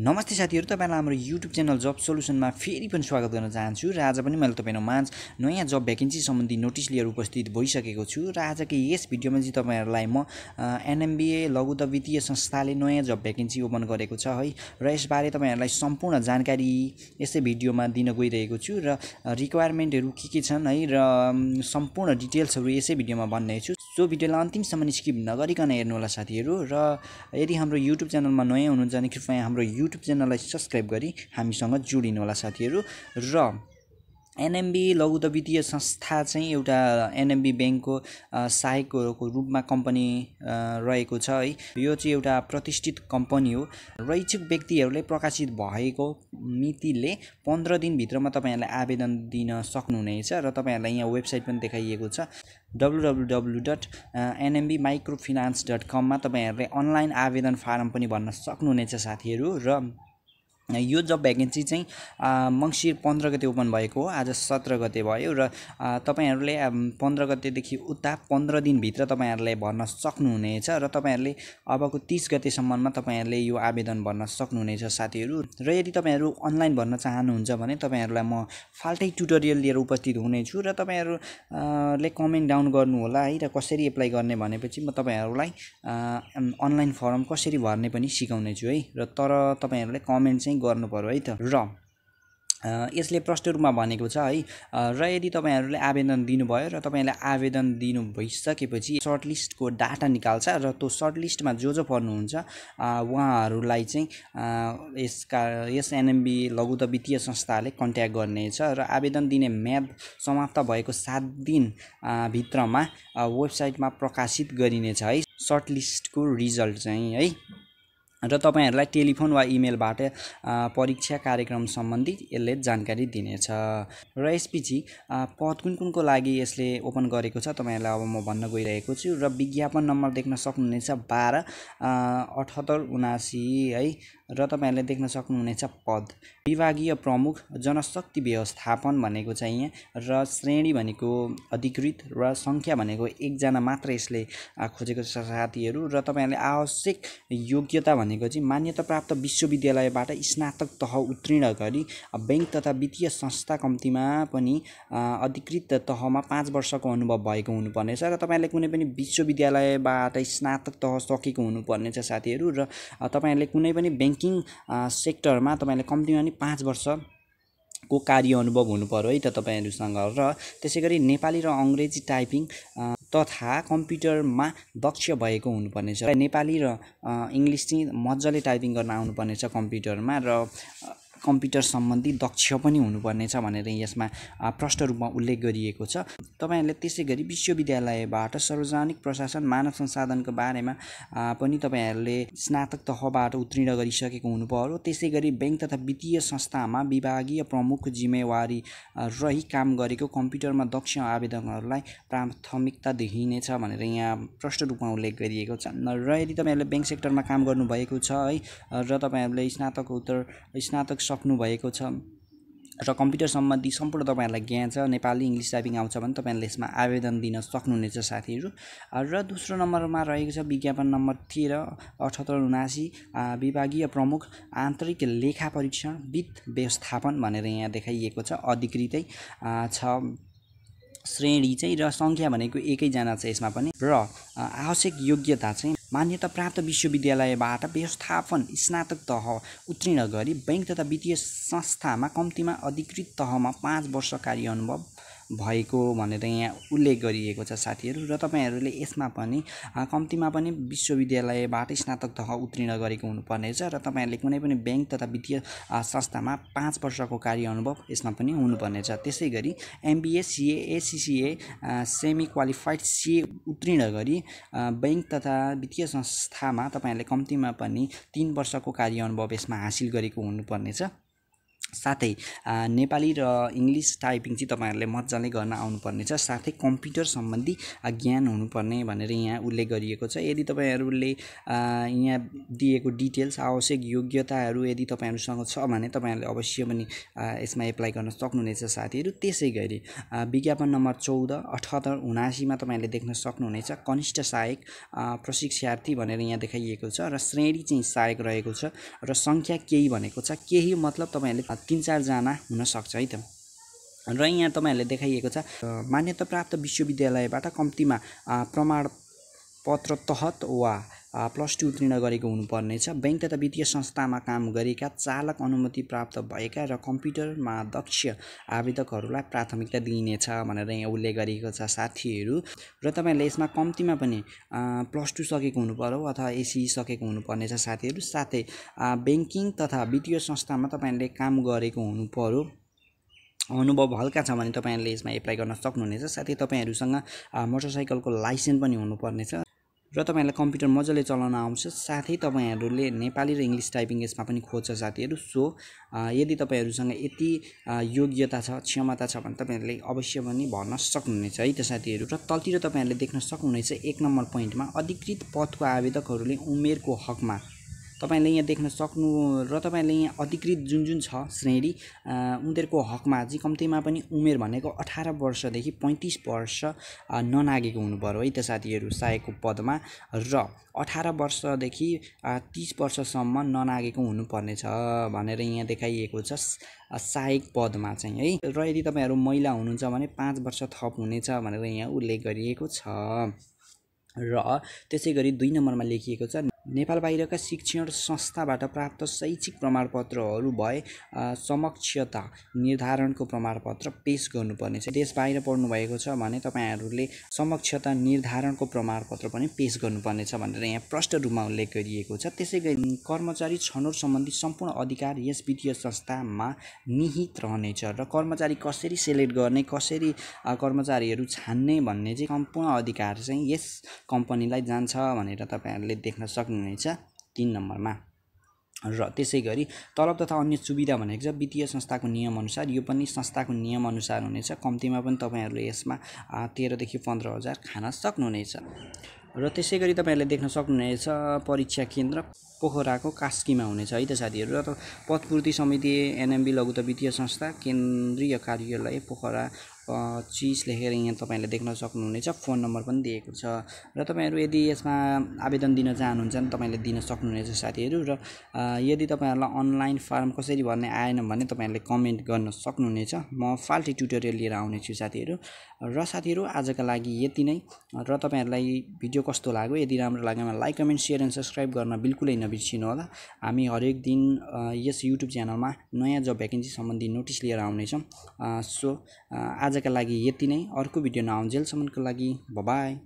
नमस्ते साथीहरू तपाईँलाई हाम्रो युट्युब च्यानल जब सोल्युसनमा फेरि पनि स्वागत गर्न चाहन्छु र आज पनि मैले तपाईँलाई माझ नयाँ जब भ्याकेन्सी सम्बन्धी नोटिस लिएर उपस्थित भइसकेको छु र आजकै यस भिडियोमा चाहिँ तपाईँहरूलाई म एनएमबिए लघुत वित्तीय संस्थाले नयाँ जब भ्याकेन्सी ओपन गरेको छ है र यसबारे तपाईँहरूलाई सम्पूर्ण जानकारी यसै भिडियोमा दिन गइरहेको छु र रिक्वायरमेन्टहरू के के छन् है र सम्पूर्ण डिटेल्सहरू यसै भिडियोमा भन्नेछु सो भिडियोलाई अन्तिमसम्म स्किप नगरिकन हेर्नुहोला साथीहरू र यदि हाम्रो युट्युब च्यानलमा नयाँ हुनुहुन्छ भने कृपया हाम्रो युट्युब च्यानललाई सब्सक्राइब गरी हामीसँग होला साथीहरू र एनएमबी लघुत वित्तीय संस्था चाहिँ एउटा एनएमबी ब्याङ्कको सहायकको रूपमा कम्पनी रहेको छ है यो चाहिँ एउटा प्रतिष्ठित कम्पनी हो र इच्छुक व्यक्तिहरूले प्रकाशित भएको मितिले पन्ध्र दिनभित्रमा तपाईँहरूलाई आवेदन दिन सक्नुहुनेछ र तपाईँहरूलाई यहाँ वेबसाइट पनि देखाइएको छ W W W dot NMB microfinance डट कममा तपाईँहरूले अनलाइन आवेदन फारम पनि भन्न सक्नुहुनेछ साथीहरू र यो जब भ्याकेन्सी चाहिँ मङ्सिर पन्ध्र गते ओपन भएको हो आज सत्र गते भयो र तपाईँहरूले पन्ध्र गतेदेखि उता पन्ध्र दिनभित्र तपाईँहरूले भर्न सक्नुहुनेछ र तपाईँहरूले अबको तिस गतेसम्ममा तपाईँहरूले यो आवेदन भर्न सक्नुहुनेछ साथीहरू र यदि तपाईँहरू अनलाइन भर्न चाहनुहुन्छ भने तपाईँहरूलाई म फाल्टै ट्युटोरियल लिएर उपस्थित हुनेछु र तपाईँहरूले कमेन्ट डाउन गर्नुहोला है र कसरी एप्लाई गर्ने भनेपछि म तपाईँहरूलाई अनलाइन फर्म कसरी भर्ने पनि सिकाउनेछु है र तर तपाईँहरूले कमेन्ट चाहिँ चाहिँ गर्नु पऱ्यो है त र यसले प्रष्ट रूपमा भनेको छ है र यदि तपाईँहरूले आवेदन दिनुभयो र तपाईँहरूले आवेदन दिनु भइसकेपछि सर्टलिस्टको डाटा निकाल्छ र त्यो सर्टलिस्टमा जो जो पर्नुहुन्छ उहाँहरूलाई चाहिँ यसका यस एनएमबी लघुत वित्तीय संस्थाले कन्ट्याक्ट गर्नेछ र आवेदन दिने म्याद समाप्त भएको सात दिन भित्रमा वेबसाइटमा प्रकाशित गरिनेछ है सर्टलिस्टको रिजल्ट चाहिँ है र तपाईँहरूलाई टेलिफोन वा इमेलबाट परीक्षा कार्यक्रम सम्बन्धी यसले जानकारी दिनेछ र यसपछि पद कुन कुनको लागि यसले ओपन गरेको छ तपाईँहरूलाई अब म भन्न गइरहेको छु र विज्ञापन नम्बर देख्न सक्नुहुनेछ बाह्र अठहत्तर उनासी है र तपाईँहरूले देख्न सक्नुहुनेछ पद विभागीय प्रमुख जनशक्ति व्यवस्थापन भनेको चाहिँ यहाँ र श्रेणी भनेको अधिकृत र सङ्ख्या भनेको एकजना मात्र यसले खोजेको छ साथीहरू र तपाईँहरूले आवश्यक योग्यता भनेको चाहिँ मान्यता प्राप्त विश्वविद्यालयबाट स्नातक तह उत्तीर्ण गरी ब्याङ्क तथा वित्तीय संस्था कम्तीमा पनि अधिकृत तहमा पाँच वर्षको अनुभव भएको हुनुपर्नेछ र तपाईँहरूले कुनै पनि विश्वविद्यालयबाट स्नातक तह सकेको हुनुपर्नेछ साथीहरू र तपाईँहरूले कुनै पनि ब्याङ्क ब्याङ्किङ सेक्टरमा तपाईँले कम्तीमा पनि पाँच वर्ष को कार्य अनुभव हुनु पऱ्यो है त तपाईँहरूसँग र त्यसै गरी नेपाली र अङ्ग्रेजी टाइपिङ तथा कम्प्युटरमा दक्ष भएको हुनुपर्नेछ नेपाली र इङ्ग्लिस चाहिँ मजाले टाइपिङ गर्न आउनुपर्नेछ कम्प्युटरमा र कम्प्युटर सम्बन्धी दक्ष पनि हुनुपर्नेछ भनेर यसमा प्रष्ट रूपमा उल्लेख गरिएको छ तपाईँहरूले त्यसै गरी विश्वविद्यालयबाट सार्वजनिक प्रशासन मानव संसाधनको बारेमा पनि तपाईँहरूले स्नातक तहबाट उत्तीर्ण गरिसकेको हुनु पर्यो त्यसै गरी ब्याङ्क तथा वित्तीय संस्थामा विभागीय प्रमुख जिम्मेवारी रही काम गरेको कम्प्युटरमा दक्ष आवेदनहरूलाई प्राथमिकता देखिनेछ भनेर यहाँ प्रष्ट रूपमा उल्लेख गरिएको छ र यदि तपाईँहरूले ब्याङ्क सेक्टरमा काम गर्नुभएको छ है र तपाईँहरूले स्नातकोत्तर स्नातक सक्नुभएको छ र कम्प्युटर सम्बन्धी सम्पूर्ण तपाईँहरूलाई ज्ञान छ नेपाली इङ्ग्लिस टाइपिङ आउँछ भने तपाईँहरूले यसमा आवेदन दिन सक्नुहुनेछ साथीहरू र दोस्रो नम्बरमा रहेको छ विज्ञापन नम्बर तेह्र अठहत्तर उनासी विभागीय प्रमुख आन्तरिक लेखा परीक्षण वित्त व्यवस्थापन भनेर यहाँ देखाइएको छ अधिकृतै छ श्रेणी चाहिँ र सङ्ख्या भनेको एकैजना छ यसमा पनि र आवश्यक योग्यता चाहिँ मान्यता प्राप्त विश्वविद्यालयबाट व्यवस्थापन स्नातक तह उत्तीर्ण गरी बैङ्क तथा वित्तीय संस्थामा कम्तीमा अधिकृत तहमा पाँच वर्ष कार्य अनुभव भएको भनेर यहाँ उल्लेख गरिएको छ साथीहरू र तपाईँहरूले यसमा पनि कम्तीमा पनि विश्वविद्यालयबाट स्नातक तह उत्तीर्ण गरेको हुनुपर्ने छ र तपाईँहरूले कुनै पनि ब्याङ्क तथा वित्तीय संस्थामा पाँच वर्षको कार्य अनुभव यसमा पनि हुनुपर्नेछ त्यसै गरी एमबिए सिए एसिसिए सेमी क्वालिफाइड सिए उत्तीर्ण गरी ब्याङ्क तथा वित्तीय संस्थामा तपाईँहरूले कम्तीमा पनि तिन वर्षको कार्य अनुभव यसमा हासिल गरेको हुनुपर्नेछ साथै नेपाली र इङ्ग्लिस टाइपिङ चाहिँ तपाईँहरूले मजाले गर्न आउनुपर्नेछ साथै कम्प्युटर सम्बन्धी ज्ञान हुनुपर्ने भनेर यहाँ उल्लेख गरिएको छ यदि तपाईँहरूले यहाँ दिएको डिटेल्स आवश्यक योग्यताहरू यदि तपाईँहरूसँग छ भने तपाईँहरूले अवश्य पनि यसमा एप्लाई गर्न सक्नुहुनेछ साथीहरू त्यसै गरी विज्ञापन नम्बर चौध अठहत्तर उनासीमा तपाईँहरूले देख्न सक्नुहुनेछ कनिष्ठ सहायक प्रशिक्षार्थी भनेर यहाँ देखाइएको छ र श्रेणी चाहिँ सहायक रहेको छ र सङ्ख्या केही भनेको छ केही मतलब तपाईँहरूले तिन चारजना हुनसक्छ है त र यहाँ तपाईँहरूले देखाइएको छ मान्यता प्राप्त विश्वविद्यालयबाट कम्तीमा पत्र तहत वा प्लस टू उत्तीर्ण गरेको हुनुपर्नेछ ब्याङ्क तथा वित्तीय संस्थामा काम गरेका चालक अनुमति प्राप्त भएका र कम्प्युटरमा दक्ष आवेदकहरूलाई प्राथमिकता दिइनेछ भनेर यहाँ उल्लेख गरेको छ साथीहरू र तपाईँहरूले यसमा कम्तीमा पनि प्लस टू सकेको हुनुपऱ्यो अथवा एसी सकेको हुनुपर्नेछ साथीहरू साथै ब्याङ्किङ तथा वित्तीय संस्थामा तपाईँहरूले काम गरेको हुनुपऱ्यो अनुभव हल्का छ भने तपाईँहरूले यसमा एप्लाई गर्न सक्नुहुनेछ साथै तपाईँहरूसँग मोटरसाइकलको लाइसेन्स पनि हुनुपर्नेछ र तपाईँहरूलाई कम्प्युटर मजाले चलाउन आउँछ साथै तपाईँहरूले नेपाली र इङ्ग्लिस टाइपिङ यसमा पनि खोज्छ साथीहरू सो यदि तपाईँहरूसँग यति योग्यता छ क्षमता छ भने तपाईँहरूले अवश्य पनि भन्न सक्नुहुनेछ है त्यो साथीहरू र तलतिर तपाईँहरूले देख्न सक्नुहुनेछ एक नम्बर पोइन्टमा अधिकृत पदको आवेदकहरूले उमेरको हकमा तपाईँले यहाँ देख्न सक्नु र तपाईँले यहाँ अधिकृत जुन जुन छ श्रेणी उनीहरूको हकमा चाहिँ कम्तीमा पनि उमेर भनेको अठार वर्षदेखि पैँतिस वर्ष ननागेको हुनु पर्यो है त साथीहरू सहायकको पदमा र अठार वर्षदेखि तिस वर्षसम्म ननागेको हुनुपर्नेछ भनेर यहाँ देखाइएको छ सहायक पदमा चाहिँ है र यदि तपाईँहरू महिला हुनुहुन्छ भने पाँच वर्ष थप हुनेछ भनेर यहाँ उल्लेख गरिएको छ र त्यसै गरी दुई नम्बरमा लेखिएको छ नेपाल बाहिरका शिक्षण संस्थाबाट प्राप्त शैक्षिक प्रमाणपत्रहरू भए समक्षता निर्धारणको प्रमाणपत्र पेस गर्नुपर्ने छ देश बाहिर पढ्नुभएको छ भने तपाईँहरूले समक्षता निर्धारणको प्रमाणपत्र पनि पेस गर्नुपर्नेछ भनेर यहाँ प्रष्ट रूपमा उल्लेख गरिएको छ त्यसै गरी कर्मचारी छनौट सम्बन्धी सम्पूर्ण अधिकार यस वित्तीय संस्थामा निहित रहनेछ र कर्मचारी कसरी सेलेक्ट गर्ने कसरी कर्मचारीहरू छान्ने भन्ने चाहिँ सम्पूर्ण अधिकार चाहिँ यस कम्पनीलाई जान्छ भनेर तपाईँहरूले देख्न सक्नु हुनेछ तिन नम्बरमा र त्यसै गरी तलब तथा अन्य सुविधा भनेको छ वित्तीय संस्थाको नियमअनुसार यो पनि संस्थाको नियमअनुसार हुनेछ कम्तीमा पनि तपाईँहरूले यसमा तेह्रदेखि पन्ध्र हजार खान सक्नुहुनेछ र त्यसै गरी तपाईँहरूले देख्न सक्नुहुनेछ परीक्षा केन्द्र पोखराको कास्कीमा हुनेछ है त साथीहरू र पदपूर्ति समिति एनएमबी लघुत वित्तीय संस्था केन्द्रीय कार्यालय पोखरा चिज लेखेर यहाँ तपाईँहरूले देख्न सक्नुहुनेछ फोन नम्बर पनि दिएको छ र तपाईँहरू यदि यसमा आवेदन दिन चाहनुहुन्छ भने तपाईँहरूले दिन सक्नुहुनेछ साथीहरू र यदि तपाईँहरूलाई अनलाइन फर्म कसरी भर्ने आएन भने तपाईँहरूले कमेन्ट गर्न सक्नुहुनेछ म फाल्टी ट्युटोरियल लिएर आउनेछु साथीहरू र साथीहरू आजका लागि यति नै र तपाईँहरूलाई भिडियो कस्तो लाग्यो यदि राम्रो लाग्यो भने like comment share and subscribe गर्न बिल्कुलै नबिर्सिनु होला हामी हरेक दिन यस युट्युब च्यानलमा नयाँ जब भ्याकेन्सी सम्बन्धी नोटिस लिएर आउनेछौँ सो आज आजका लागि यति नै अर्को भिडियो नआउन्जेलसम्मको लागि बाबाई